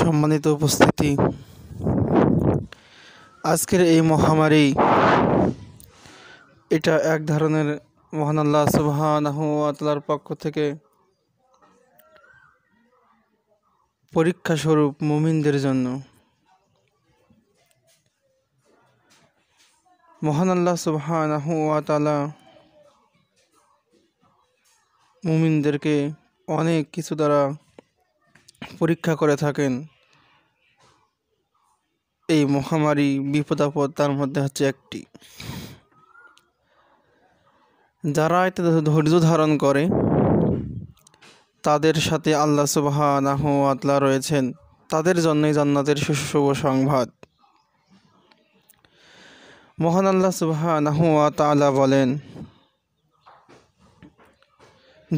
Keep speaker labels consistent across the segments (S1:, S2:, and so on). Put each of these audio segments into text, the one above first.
S1: সম্মানিত উপস্থিতি আজকের এই মহামারী এটা এক ধরনের মহান আল্লাহ সুবাহর পক্ষ থেকে পরীক্ষা স্বরূপ মুমিনদের জন্য মহান আল্লাহ সুবাহানহতালা মুমিনদেরকে অনেক কিছু দ্বারা পরীক্ষা করে থাকেন এই মহামারী বিপদাপদ তার মধ্যে হচ্ছে একটি যারা এতে ধৈর্য ধারণ করে তাদের সাথে আল্লা সুবাহ আতলা রয়েছেন তাদের জন্যই জান্নাতের সুশুভ সংবাদ মহান আল্লাহ সুবাহ আতলা বলেন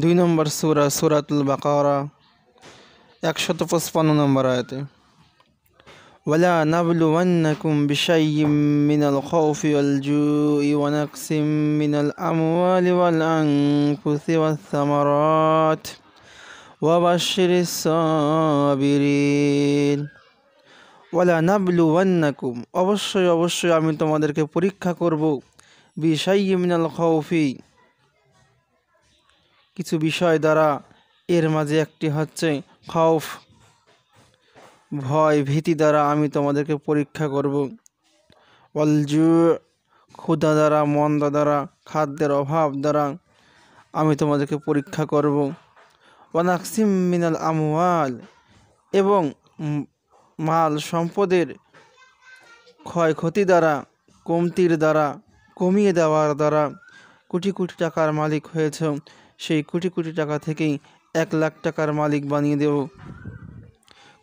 S1: দুই নম্বর সুরা সুরাতুল বাকারা একশত পঁচপান্ন নম্বর আয়াতে ولا نبلونكم بشيء من الخوف মিনাল ونقص من الأموال والأنفس والثمرات وبشر الصابرين ওয়ালা নাবলুওয়ান্নাকুম অবশ্যই অবশ্যই আমি তোমাদেরকে পরীক্ষা করব বিষয় মিনাল খৌফি কিছু বিষয় দ্বারা এর মাঝে একটি হচ্ছে খাউফ ভয় ভীতি দ্বারা আমি তোমাদেরকে পরীক্ষা করব অলজু ক্ষুধা দ্বারা মন্দা দ্বারা খাদ্যের অভাব দ্বারা আমি তোমাদেরকে পরীক্ষা করব ওয়ানাকসিম মিনাল আমওয়াল এবং মাল সম্পদের ক্ষয়ক্ষতি দ্বারা কমতির দ্বারা কমিয়ে দেওয়ার দ্বারা কোটি কোটি টাকার মালিক হয়েছ সেই কোটি কোটি টাকা থেকেই এক লাখ টাকার মালিক বানিয়ে দেব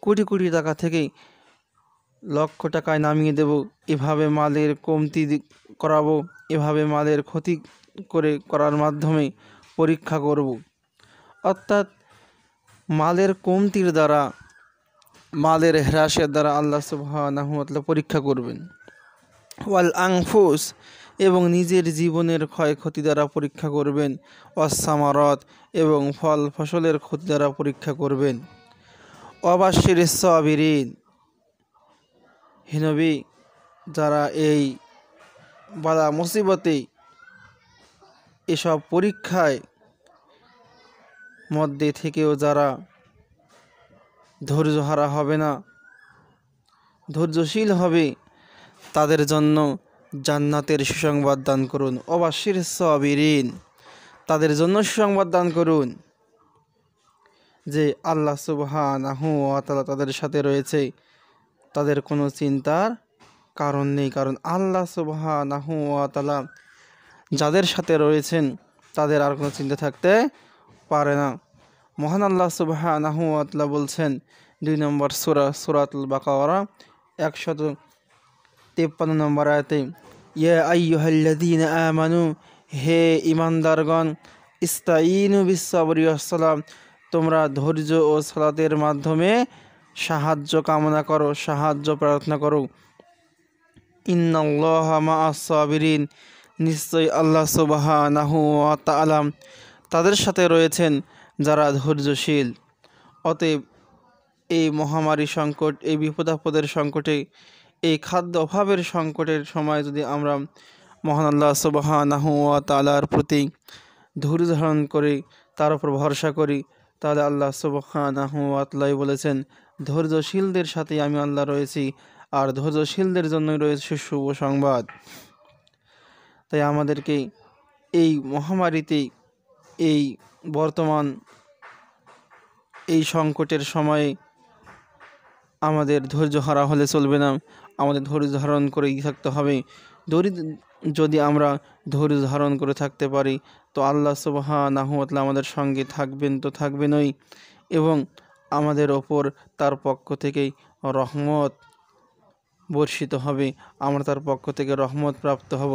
S1: কোটি কোটি টাকা থেকে লক্ষ টাকায় নামিয়ে দেব এভাবে মালের কমতি করাবো এভাবে মালের ক্ষতি করে করার মাধ্যমে পরীক্ষা করব অর্থাৎ মালের কমতির দ্বারা মালের হ্রাসের দ্বারা আল্লাহ সুবাহ পরীক্ষা করবেন ওয়াল আংফুস এবং নিজের জীবনের ক্ষয়ক্ষতি দ্বারা পরীক্ষা করবেন অসামারত এবং ফল ফসলের ক্ষতি দ্বারা পরীক্ষা করবেন অবাসির সাবিরিন হিনবি যারা এই বাধা মুসিবতে এসব পরীক্ষায় মধ্যে থেকেও যারা ধৈর্যহারা হবে না ধৈর্যশীল হবে তাদের জন্য জান্নাতের সুসংবাদ দান করুন অবাসির সবিরিন তাদের জন্য সুসংবাদ দান করুন যে আল্লাহ আহ আতালা তাদের সাথে রয়েছে তাদের কোনো চিন্তার কারণ নেই কারণ আল্লাহ আহ আতালা যাদের সাথে রয়েছেন তাদের আর কোনো চিন্তা থাকতে পারে না মহান আল্লাহ আহ আতলা বলছেন দুই নম্বর সুরা সুরাতুল বাকাওয়ারা একশত তেপ্পান্ন নম্বর আয়তে ইয়া আইয়ুহাল্লাদিন আমানু হে ইমানদারগণ ইস্তাইনু বিশ্বরি তোমরা ধৈর্য ও সালাতের মাধ্যমে সাহায্য কামনা করো সাহায্য প্রার্থনা করো ইন্নাল্লাহ আসাবিরিন নিশ্চয়ই আল্লাহ সুবাহানাহু আলাম তাদের সাথে রয়েছেন যারা ধৈর্যশীল অতএব এই মহামারী সংকট এই বিপদাপদের সংকটে এই খাদ্য অভাবের সংকটের সময় যদি আমরা মহান আল্লাহ সুবাহানাহু তালার প্রতি ধৈর্য ধারণ করি তার উপর ভরসা করি তাহলে আল্লাহ সুবাহানাহু আতলাই বলেছেন ধৈর্যশীলদের সাথে আমি আল্লাহ রয়েছি আর ধৈর্যশীলদের জন্যই রয়েছে শুভ সংবাদ তাই আমাদেরকে এই মহামারীতে এই বর্তমান এই সংকটের সময়ে আমাদের ধৈর্য হারা হলে চলবে না আমাদের ধৈর্য ধারণ করেই থাকতে হবে দরিদ্র যদি আমরা ধৈর্য ধারণ করে থাকতে পারি তো আল্লাহ সুবাহানাহমতলা আমাদের সঙ্গে থাকবেন তো থাকবেনই এবং আমাদের ওপর তার পক্ষ থেকেই রহমত বর্ষিত হবে আমরা তার পক্ষ থেকে রহমত প্রাপ্ত হব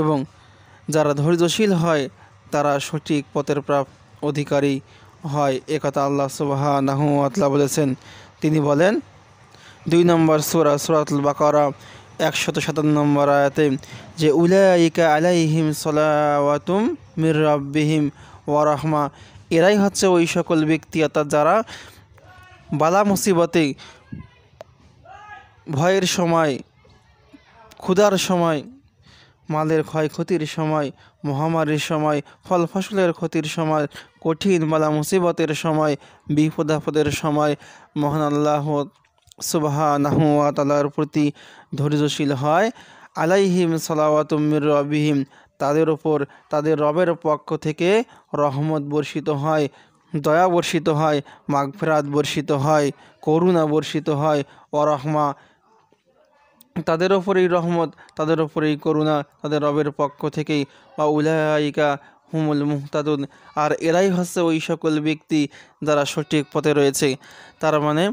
S1: এবং যারা ধৈর্যশীল হয় তারা সঠিক পথের প্রাপ অধিকারী হয় একথা আল্লাহ সুবাহ নাহমতলা বলেছেন তিনি বলেন দুই নম্বর সুরা সুরাতুল বাকরা একশত সাতান্ন নম্বর আয়াতে যে উলাইকা আলাইহিম সালাওয়াতুম মির রব্বিহিম ওয়ারহমা এরাই হচ্ছে ওই সকল ব্যক্তি অর্থাৎ যারা বালা মুসিবতে ভয়ের সময় ক্ষুধার সময় মালের ক্ষয়ক্ষতির সময় মহামারীর সময় ফল ফসলের ক্ষতির সময় কঠিন বালা মুসিবতের সময় বিপদাপদের সময় মহান আল্লাহ সুবাহানাহাতালার প্রতি ধৈর্যশীল হয় আলাইহিম সালাওয়াতমির রবিহিম তাদের ওপর তাদের রবের পক্ষ থেকে রহমত বর্ষিত হয় দয়া বর্ষিত হয় মাঘফেরাত বর্ষিত হয় করুণা বর্ষিত হয় অরহমা তাদের ওপরেই রহমত তাদের ওপরেই করুণা তাদের রবের পক্ষ থেকেই বা উলায়িকা হুমুল মুহতাদুন আর এরাই হচ্ছে ওই সকল ব্যক্তি যারা সঠিক পথে রয়েছে তার মানে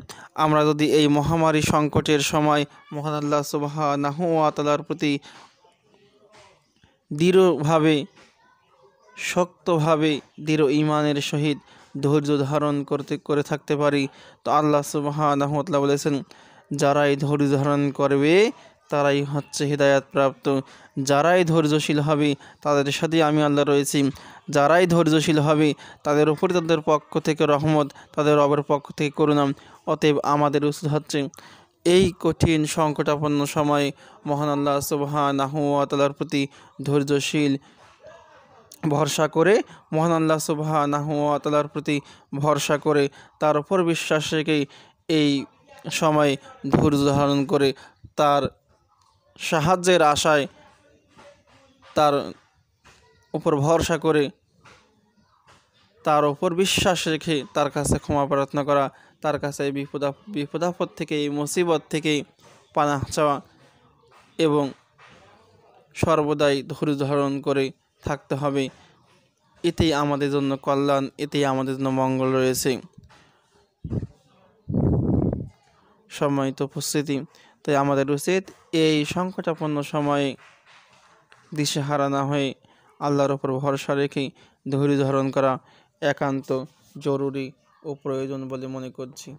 S1: আমরা যদি এই মহামারী সংকটের সময় মহান আল্লাহ সুবাহ নাহুয়াতালার প্রতি দৃঢ়ভাবে শক্তভাবে দৃঢ় ইমানের সহিত ধৈর্য ধারণ করতে করে থাকতে পারি তো আল্লাহ সুবাহ বলেছেন যারা এই ধৈর্য ধারণ করবে তারাই হচ্ছে প্রাপ্ত যারাই ধৈর্যশীল হবে তাদের সাথেই আমি আল্লাহ রয়েছি যারাই ধৈর্যশীল হবে তাদের উপরে তাদের পক্ষ থেকে রহমত তাদের অবর পক্ষ থেকে করুণাম অতএব আমাদের উচিত হচ্ছে এই কঠিন সংকটাপন্ন সময়ে মহান আল্লাহ আহমতালার প্রতি ধৈর্যশীল ভরসা করে মহান আল্লাহ আহমতালার প্রতি ভরসা করে তার উপর বিশ্বাস রেখে এই সময় ধৈর্য ধারণ করে তার সাহায্যের আশায় তার উপর ভরসা করে তার উপর বিশ্বাস রেখে তার কাছে ক্ষমা প্রার্থনা করা তার কাছে এই বিপদা বিপদাপদ থেকে এই মুসিবত থেকে পানা চাওয়া এবং সর্বদাই ধৈর্য ধারণ করে থাকতে হবে এতেই আমাদের জন্য কল্যাণ এতেই আমাদের জন্য মঙ্গল রয়েছে সম্মানিত উপস্থিতি তাই আমাদের উচিত এই সংকটাপন্ন সময়ে দিশেহারা না হয়ে আল্লাহর ওপর ভরসা রেখে ধৈর্য ধারণ করা একান্ত জরুরি ও প্রয়োজন বলে মনে করছি